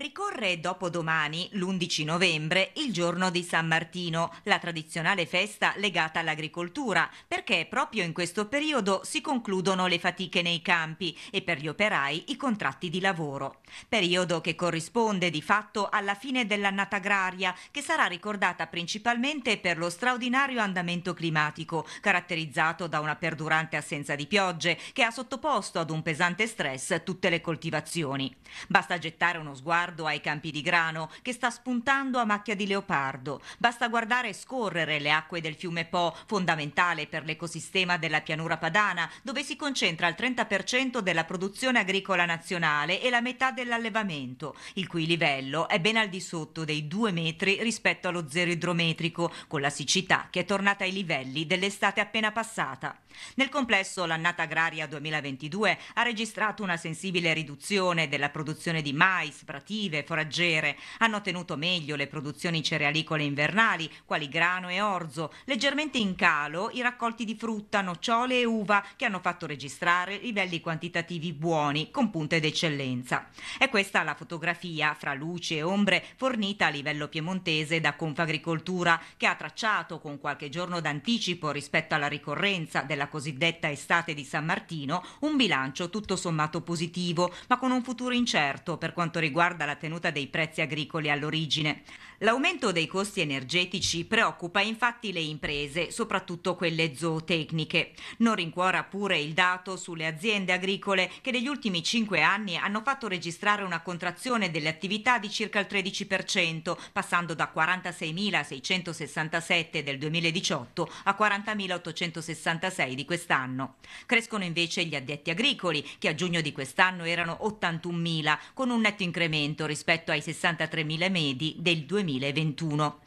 Ricorre dopodomani, l'11 novembre, il giorno di San Martino, la tradizionale festa legata all'agricoltura, perché proprio in questo periodo si concludono le fatiche nei campi e per gli operai i contratti di lavoro. Periodo che corrisponde di fatto alla fine dell'annata agraria, che sarà ricordata principalmente per lo straordinario andamento climatico, caratterizzato da una perdurante assenza di piogge, che ha sottoposto ad un pesante stress tutte le coltivazioni. Basta gettare uno sguardo riguardo ai campi di grano che sta spuntando a macchia di leopardo. Basta guardare e scorrere le acque del fiume Po, fondamentale per l'ecosistema della pianura padana, dove si concentra il 30% della produzione agricola nazionale e la metà dell'allevamento, il cui livello è ben al di sotto dei 2 metri rispetto allo zero idrometrico, con la siccità che è tornata ai livelli dell'estate appena passata. Nel complesso l'annata agraria 2022 ha registrato una sensibile riduzione della produzione di mais, praticamente coltivative foraggiere hanno tenuto meglio le produzioni cerealicole invernali, quali grano e orzo, leggermente in calo i raccolti di frutta, nocciole e uva che hanno fatto registrare livelli quantitativi buoni con punte d'eccellenza. È questa la fotografia fra luci e ombre fornita a livello piemontese da Confagricoltura che ha tracciato con qualche giorno d'anticipo rispetto alla ricorrenza della cosiddetta estate di San Martino un bilancio tutto sommato positivo, ma con un futuro incerto per quanto riguarda riguarda la tenuta dei prezzi agricoli all'origine. L'aumento dei costi energetici preoccupa infatti le imprese, soprattutto quelle zootecniche. Non rincuora pure il dato sulle aziende agricole che negli ultimi cinque anni hanno fatto registrare una contrazione delle attività di circa il 13%, passando da 46.667 del 2018 a 40.866 di quest'anno. Crescono invece gli addetti agricoli, che a giugno di quest'anno erano 81.000, con un netto incremento aumento rispetto ai 63.000 medi del 2021.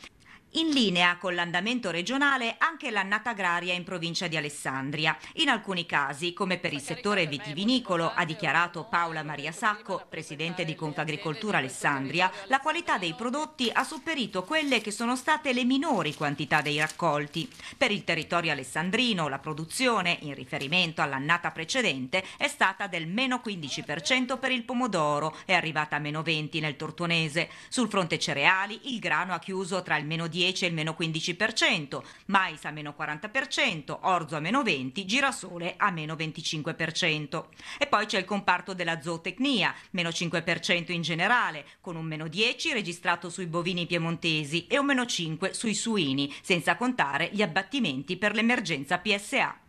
In linea con l'andamento regionale, anche anche l'annata agraria in provincia di Alessandria. In alcuni casi, come per il settore vitivinicolo, ha dichiarato Paola Maria Sacco, presidente di Confagricoltura Alessandria, la qualità dei prodotti ha superito quelle che sono state le minori quantità dei raccolti. Per il territorio alessandrino la produzione, in riferimento all'annata precedente, è stata del meno 15% per il pomodoro, è arrivata a meno 20% nel tortonese. Sul fronte cereali il grano ha chiuso tra il meno 10 e il meno 15%, ma il mais a meno 40%, orzo a meno 20%, girasole a meno 25%. E poi c'è il comparto della zootecnia, meno 5% in generale, con un meno 10% registrato sui bovini piemontesi e un meno 5% sui suini, senza contare gli abbattimenti per l'emergenza PSA.